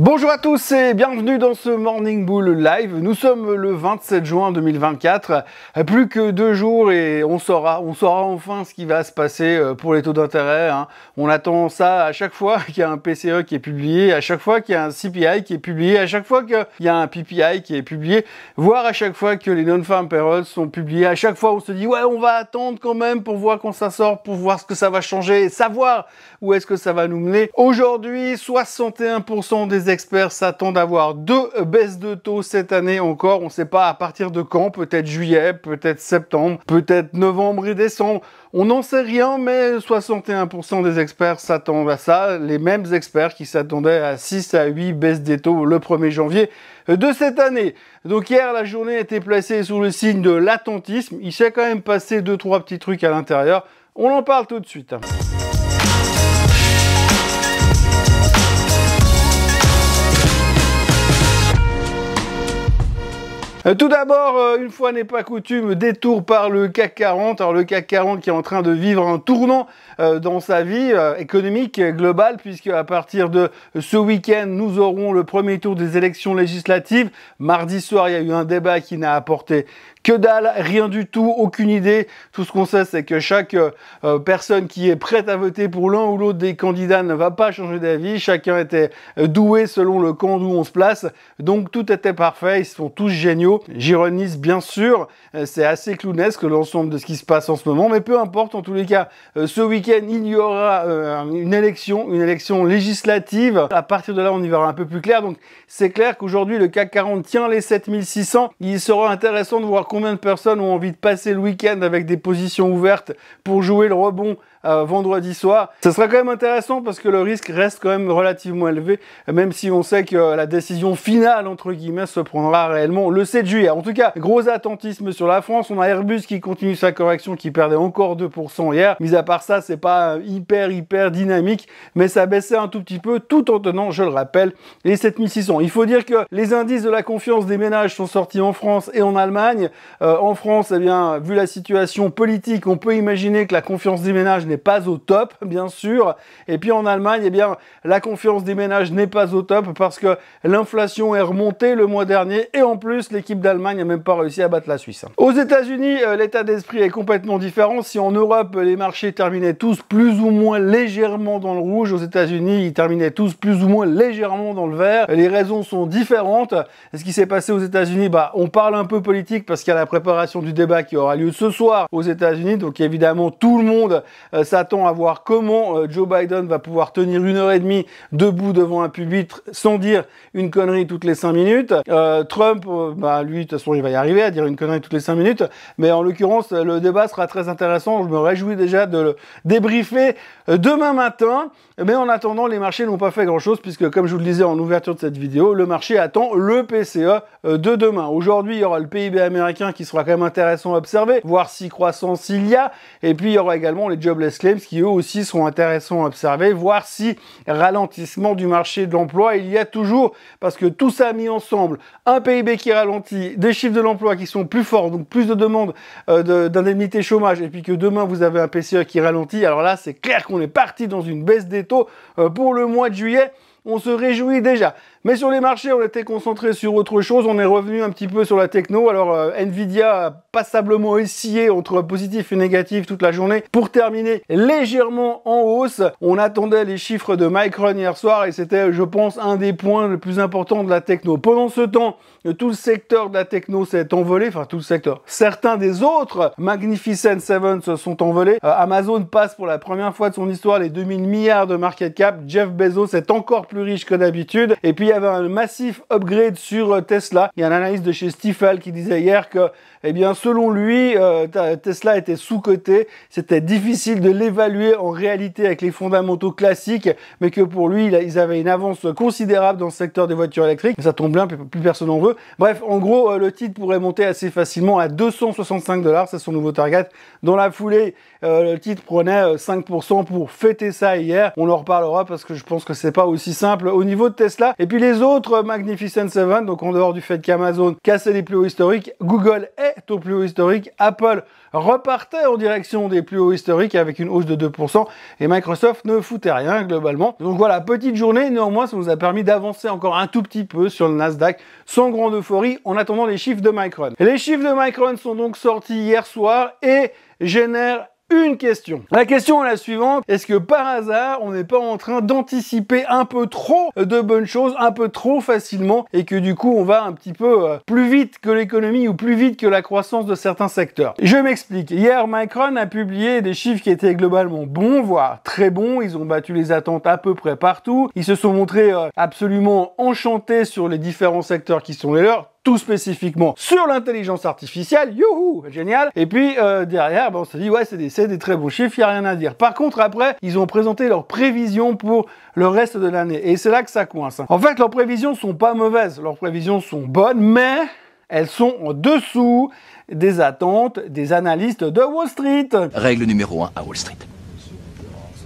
Bonjour à tous et bienvenue dans ce Morning Bull Live. Nous sommes le 27 juin 2024, plus que deux jours et on saura, on saura enfin ce qui va se passer euh, pour les taux d'intérêt. Hein. On attend ça à chaque fois qu'il y a un PCE qui est publié, à chaque fois qu'il y a un CPI qui est publié, à chaque fois qu'il y a un PPI qui est publié, voire à chaque fois que les non-farm payrolls sont publiés. À chaque fois, on se dit ouais, on va attendre quand même pour voir quand ça sort, pour voir ce que ça va changer, savoir où est-ce que ça va nous mener. Aujourd'hui, 61% des les experts s'attendent à avoir deux baisses de taux cette année encore. On ne sait pas à partir de quand, peut-être juillet, peut-être septembre, peut-être novembre et décembre. On n'en sait rien, mais 61% des experts s'attendent à ça. Les mêmes experts qui s'attendaient à 6 à 8 baisses des taux le 1er janvier de cette année. Donc hier, la journée était placée sous le signe de l'attentisme. Il s'est quand même passé 2-3 petits trucs à l'intérieur. On en parle tout de suite. Euh, tout d'abord, euh, une fois n'est pas coutume, détour par le CAC 40. Alors le CAC 40 qui est en train de vivre un tournant euh, dans sa vie économique globale, puisque à partir de ce week-end, nous aurons le premier tour des élections législatives. Mardi soir, il y a eu un débat qui n'a apporté que dalle, rien du tout, aucune idée. Tout ce qu'on sait, c'est que chaque euh, euh, personne qui est prête à voter pour l'un ou l'autre des candidats ne va pas changer d'avis. Chacun était euh, doué selon le camp d'où on se place. Donc tout était parfait, ils sont tous géniaux. J'ironise bien sûr, c'est assez clownesque l'ensemble de ce qui se passe en ce moment, mais peu importe, en tous les cas, ce week-end, il y aura une élection, une élection législative. À partir de là, on y verra un peu plus clair. Donc c'est clair qu'aujourd'hui, le CAC 40 tient les 7600. Il sera intéressant de voir combien de personnes ont envie de passer le week-end avec des positions ouvertes pour jouer le rebond euh, vendredi soir. Ce sera quand même intéressant parce que le risque reste quand même relativement élevé, même si on sait que euh, la décision finale, entre guillemets, se prendra réellement le 7 juillet. En tout cas, gros attentisme sur la France. On a Airbus qui continue sa correction, qui perdait encore 2% hier. Mis à part ça, c'est pas euh, hyper, hyper dynamique, mais ça baissait un tout petit peu tout en tenant, je le rappelle, les 7600. Il faut dire que les indices de la confiance des ménages sont sortis en France et en Allemagne. en France, eh bien, vu la situation politique, on peut imaginer que la confiance des ménages n'est pas au top, bien sûr. Et puis en Allemagne, eh bien, la confiance des ménages n'est pas au top parce que l'inflation est remontée le mois dernier et en plus, l'équipe d'Allemagne n'a même pas réussi à battre la Suisse. Aux États-Unis, euh, l'état d'esprit est complètement différent. Si en Europe, les marchés terminaient tous plus ou moins légèrement dans le rouge, aux États-Unis, ils terminaient tous plus ou moins légèrement dans le vert. Les raisons sont différentes. Ce qui s'est passé aux États-Unis, bah, on parle un peu politique parce qu'il y a la préparation du débat qui aura lieu ce soir aux États-Unis. Donc évidemment, tout le monde euh, euh, s'attend à voir comment euh, Joe Biden va pouvoir tenir une heure et demie debout devant un public sans dire une connerie toutes les cinq minutes. Euh, Trump, bah, lui, de toute façon, il va y arriver à dire une connerie toutes les cinq minutes. Mais en l'occurrence, le débat sera très intéressant. Je me réjouis déjà de le débriefer demain matin. Mais en attendant, les marchés n'ont pas fait grand-chose puisque, comme je vous le disais en ouverture de cette vidéo, le marché attend le PCE de demain. Aujourd'hui, il y aura le PIB américain qui sera quand même intéressant à observer, voir si croissance il y a. Et puis, il y aura également les jobless claims qui eux aussi sont intéressants à observer, voir si ralentissement du marché de l'emploi il y a toujours, parce que tout ça mis ensemble, un PIB qui ralentit, des chiffres de l'emploi qui sont plus forts, donc plus de demandes d'indemnités euh, d'indemnité chômage, et puis que demain vous avez un PCE qui ralentit, alors là c'est clair qu'on est parti dans une baisse des taux euh, pour le mois de juillet, on se réjouit déjà. Mais sur les marchés, on était concentré sur autre chose. On est revenu un petit peu sur la techno. Alors, euh, Nvidia a passablement oscillé entre positif et négatif toute la journée. Pour terminer légèrement en hausse, on attendait les chiffres de Micron hier soir et c'était, je pense, un des points les plus importants de la techno. Pendant ce temps, tout le secteur de la techno s'est envolé. Enfin, tout le secteur. Certains des autres Magnificent Seven se sont envolés. Euh, Amazon passe pour la première fois de son histoire les 2000 milliards de market cap. Jeff Bezos est encore plus riche que d'habitude. Et puis, y avait un massif upgrade sur euh, Tesla. Il y a un analyse de chez Stifel qui disait hier que eh bien selon lui, euh, Tesla était sous-coté, c'était difficile de l'évaluer en réalité avec les fondamentaux classiques, mais que pour lui, ils avaient une avance considérable dans le secteur des voitures électriques. Ça tombe bien, plus personne en veut. Bref, en gros, euh, le titre pourrait monter assez facilement à 265 dollars, c'est son nouveau target. Dans la foulée, euh, le titre prenait 5% pour fêter ça hier. On en reparlera parce que je pense que c'est pas aussi simple au niveau de Tesla. Et puis les autres Magnificent 7, donc en dehors du fait qu'Amazon cassait les plus hauts historiques, Google est est au plus haut historique. Apple repartait en direction des plus hauts historiques avec une hausse de 2% et Microsoft ne foutait rien globalement. Donc voilà, petite journée, néanmoins ça nous a permis d'avancer encore un tout petit peu sur le Nasdaq sans grande euphorie en attendant les chiffres de Micron. Les chiffres de Micron sont donc sortis hier soir et génèrent une question. La question est la suivante, est-ce que par hasard, on n'est pas en train d'anticiper un peu trop de bonnes choses, un peu trop facilement, et que du coup, on va un petit peu euh, plus vite que l'économie ou plus vite que la croissance de certains secteurs Je m'explique. Hier, Micron a publié des chiffres qui étaient globalement bons, voire très bons. Ils ont battu les attentes à peu près partout. Ils se sont montrés euh, absolument enchantés sur les différents secteurs qui sont les leurs tout spécifiquement sur l'intelligence artificielle, youhou, génial. Et puis euh, derrière, ben, on s'est dit ouais c'est des, très bons chiffres, il n'y a rien à dire. Par contre après, ils ont présenté leurs prévisions pour le reste de l'année. Et c'est là que ça coince. Hein. En fait, leurs prévisions sont pas mauvaises, leurs prévisions sont bonnes, mais elles sont en dessous des attentes des analystes de Wall Street. Règle numéro 1 à Wall Street.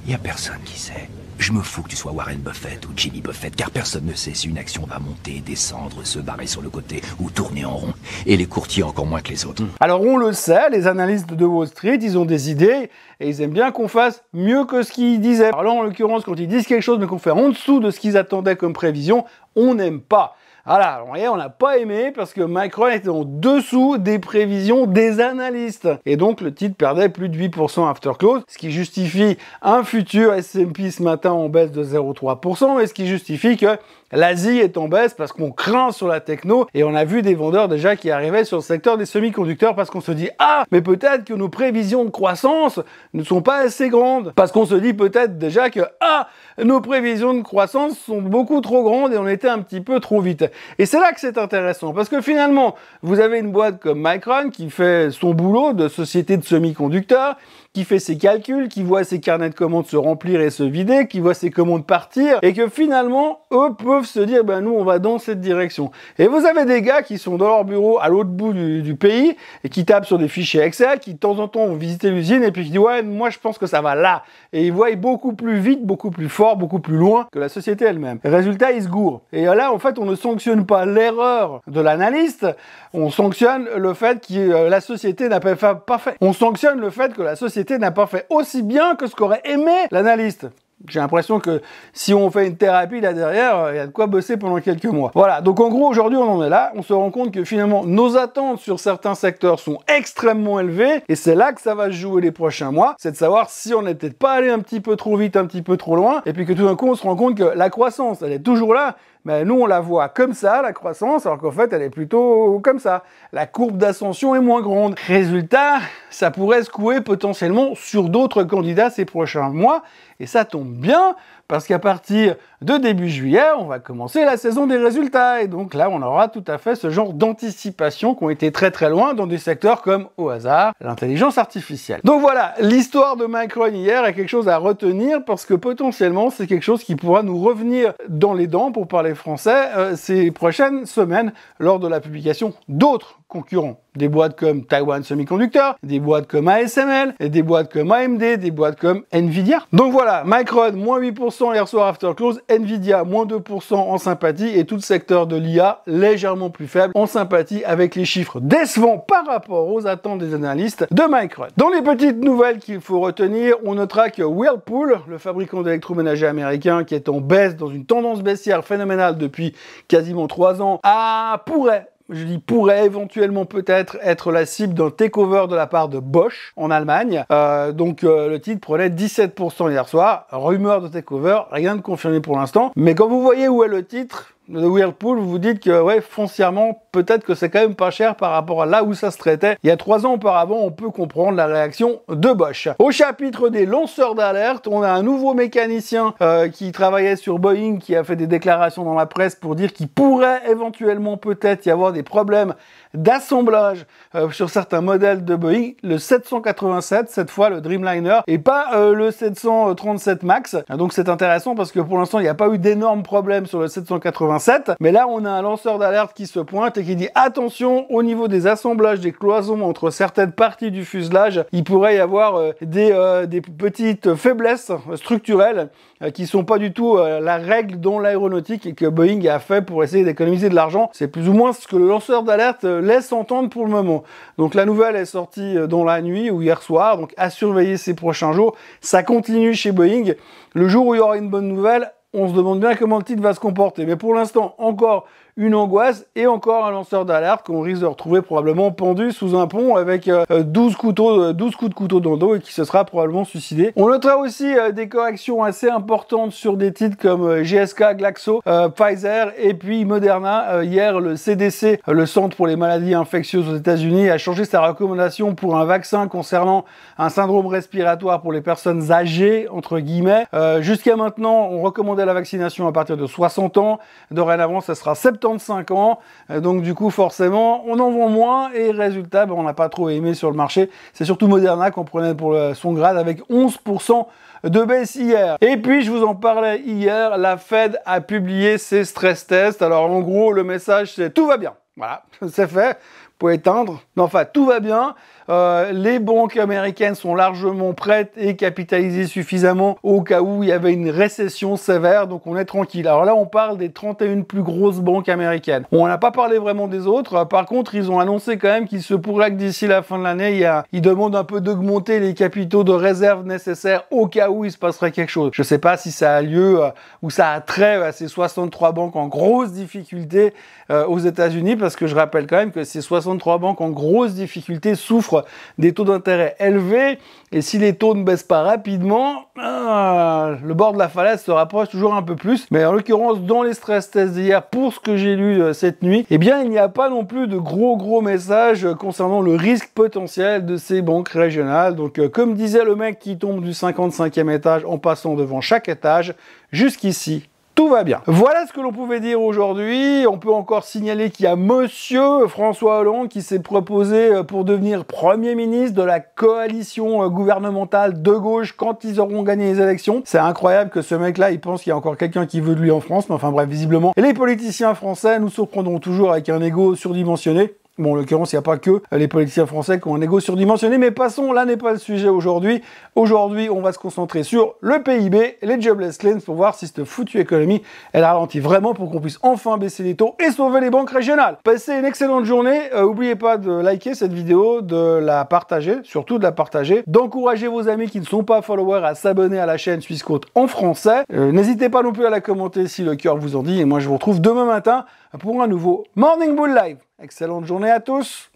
Il n'y a personne qui sait je me fous que tu sois Warren Buffett ou Jimmy Buffett, car personne ne sait si une action va monter, descendre, se barrer sur le côté ou tourner en rond. Et les courtiers encore moins que les autres. Hmm. Alors on le sait, les analystes de Wall Street, ils ont des idées et ils aiment bien qu'on fasse mieux que ce qu'ils disaient. Alors en l'occurrence, quand ils disent quelque chose mais qu'on fait en dessous de ce qu'ils attendaient comme prévision, on n'aime pas. Voilà, on n'a pas aimé parce que Macron était en dessous des prévisions des analystes. Et donc le titre perdait plus de 8% after close, ce qui justifie un futur S&P ce matin en baisse de 0,3%, et ce qui justifie que l'Asie est en baisse parce qu'on craint sur la techno et on a vu des vendeurs déjà qui arrivaient sur le secteur des semi-conducteurs parce qu'on se dit ah mais peut-être que nos prévisions de croissance ne sont pas assez grandes parce qu'on se dit peut-être déjà que ah nos prévisions de croissance sont beaucoup trop grandes et on était un petit peu trop vite. Et c'est là que c'est intéressant, parce que finalement, vous avez une boîte comme Micron qui fait son boulot de société de semi-conducteurs, qui fait ses calculs, qui voit ses carnets de commandes se remplir et se vider, qui voit ses commandes partir, et que finalement, eux peuvent se dire, ben nous, on va dans cette direction. Et vous avez des gars qui sont dans leur bureau à l'autre bout du, pays, et qui tapent sur des fichiers Excel, qui de temps en temps vont visiter l'usine, et puis qui disent, ouais, moi je pense que ça va là. Et ils voient beaucoup plus vite, beaucoup plus fort, beaucoup plus loin que la société elle-même. Résultat, ils se gourent. Et là, en fait, on ne sanctionne pas l'erreur de l'analyste, on sanctionne le fait que euh, la société n'a pas fait. On sanctionne le fait que la société n'a pas fait aussi bien que ce qu'aurait aimé l'analyste. J'ai l'impression que si on fait une thérapie là derrière, euh, il y a de quoi bosser pendant quelques mois. Voilà, donc en gros aujourd'hui on en est là, on se rend compte que finalement nos attentes sur certains secteurs sont extrêmement élevées et c'est là que ça va se jouer les prochains mois, c'est de savoir si on n'était peut-être pas allé un petit peu trop vite, un petit peu trop loin et puis que tout d'un coup on se rend compte que la croissance elle est toujours là mais nous on la voit comme ça, la croissance, alors qu'en fait elle est plutôt comme ça. La courbe d'ascension est moins grande. Résultat, ça pourrait secouer potentiellement sur d'autres candidats ces prochains mois, et ça tombe bien parce qu'à partir de début juillet, on va commencer la saison des résultats. Et donc là, on aura tout à fait ce genre d'anticipation qui ont été très très loin dans des secteurs comme, au hasard, l'intelligence artificielle. Donc voilà, l'histoire de Macron hier est quelque chose à retenir parce que potentiellement, c'est quelque chose qui pourra nous revenir dans les dents, pour parler français, euh, ces prochaines semaines lors de la publication d'autres concurrents. Des boîtes comme Taiwan Semiconductor, des boîtes comme ASML, des boîtes comme AMD, des boîtes comme Nvidia. Donc voilà, Micron, moins 8% hier soir after close, Nvidia, moins 2% en sympathie, et tout le secteur de l'IA légèrement plus faible en sympathie avec les chiffres décevants par rapport aux attentes des analystes de Micron. Dans les petites nouvelles qu'il faut retenir, on notera que Whirlpool, le fabricant d'électroménager américain qui est en baisse dans une tendance baissière phénoménale depuis quasiment 3 ans, a, ah, pourrait je dis pourrait éventuellement peut-être être la cible d'un takeover de la part de Bosch en Allemagne. Euh, donc euh, le titre prenait 17% hier soir. Rumeur de takeover, rien de confirmé pour l'instant. Mais quand vous voyez où est le titre, de Whirlpool, vous vous dites que ouais, foncièrement, peut-être que c'est quand même pas cher par rapport à là où ça se traitait. Il y a trois ans auparavant, on peut comprendre la réaction de Bosch. Au chapitre des lanceurs d'alerte, on a un nouveau mécanicien euh, qui travaillait sur Boeing, qui a fait des déclarations dans la presse pour dire qu'il pourrait éventuellement peut-être y avoir des problèmes d'assemblage euh, sur certains modèles de Boeing. Le 787, cette fois le Dreamliner, et pas euh, le 737 Max. Donc c'est intéressant parce que pour l'instant, il n'y a pas eu d'énormes problèmes sur le 787 mais là, on a un lanceur d'alerte qui se pointe et qui dit attention, au niveau des assemblages des cloisons entre certaines parties du fuselage, il pourrait y avoir euh, euh, des, petites faiblesses structurelles qui euh, qui sont pas du tout la règle dans l'aéronautique et que Boeing a fait pour essayer d'économiser de l'argent. C'est plus ou moins ce que le lanceur d'alerte laisse entendre pour le moment. Donc la nouvelle est sortie dans la nuit ou hier soir, donc à surveiller ces prochains jours. Ça continue chez Boeing. Le jour où il y aura une bonne nouvelle, on se demande bien comment le titre va se comporter. Mais pour l'instant, encore une angoisse et encore un lanceur d'alerte qu'on risque de retrouver probablement pendu sous un pont avec 12, euh, euh, couteaux, 12 euh, coups de couteau dans le dos et qui se sera probablement suicidé. On notera aussi des corrections assez importantes sur des titres comme GSK, Glaxo, Pfizer et puis Moderna. hier, le CDC, le Centre pour les maladies infectieuses aux États-Unis, a changé sa recommandation pour un vaccin concernant un syndrome respiratoire pour les personnes âgées, entre guillemets. Jusqu'à maintenant, on recommandait la vaccination à partir de 60 ans. Dorénavant, ça sera 70 35 ans. Euh, donc du coup, forcément, on en vend moins et résultat, ben, on n'a pas trop aimé sur le marché. C'est surtout Moderna qu'on prenait pour son grade avec 11% de baisse hier. Et puis, je vous en parlais hier, la Fed a publié ses stress tests. Alors, en gros, le message, c'est tout va bien. Voilà, c'est fait. pour éteindre. Mais enfin, tout va bien. Euh, les banques américaines sont largement prêtes et capitalisées suffisamment au cas où il y avait une récession sévère, donc on est tranquille. Alors là, on parle des 31 plus grosses banques américaines. On n'a pas parlé vraiment des autres. Par contre, ils ont annoncé quand même qu'il se pourrait que d'ici la fin de l'année, ils demandent un peu d'augmenter les capitaux de réserve nécessaires au cas où il se passerait quelque chose. Je ne sais pas si ça a lieu euh, ou ça a trait à ces 63 banques en grosse difficulté euh, aux États-Unis, parce que je rappelle quand même que ces 63 banques en grosse difficulté souffrent des taux d'intérêt élevés. Et si les taux ne baissent pas rapidement, ah, le bord de la falaise se rapproche toujours un peu plus. Mais en l'occurrence, dans les stress tests d'hier, pour ce que j'ai lu euh, cette nuit, eh bien, il n'y a pas non plus de gros gros messages euh, concernant le risque potentiel de ces banques régionales. Donc, euh, comme disait le mec qui tombe du 55e étage en passant devant chaque étage, jusqu'ici, tout va bien. Voilà ce que l'on pouvait dire aujourd'hui. On peut encore signaler qu'il y a monsieur François Hollande qui s'est proposé euh, pour devenir Premier ministre de la coalition euh, gouvernementale de gauche quand ils auront gagné les élections. C'est incroyable que ce mec-là, il pense qu'il y a encore quelqu'un qui veut de lui en France, mais enfin bref, visiblement. les politiciens français nous surprendront toujours avec un ego surdimensionné. Bon, en l'occurrence, il n'y a pas que les politiciens français qui ont un égo surdimensionné, mais passons, là n'est pas le sujet aujourd'hui. Aujourd'hui, on va se concentrer sur le PIB, les jobless claims, pour voir si cette foutue économie, elle ralentit vraiment pour qu'on puisse enfin baisser les taux et sauver les banques régionales. Passez une excellente journée, n'oubliez euh, pas de liker cette vidéo, de la partager, surtout de la partager, d'encourager vos amis qui ne sont pas followers à s'abonner à la chaîne Suisse en français. Euh, n'hésitez pas non plus à la commenter si le cœur vous en dit, et moi je vous retrouve demain matin pour un nouveau Morning Bull Live. Excellente journée à tous.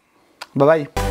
Bye bye.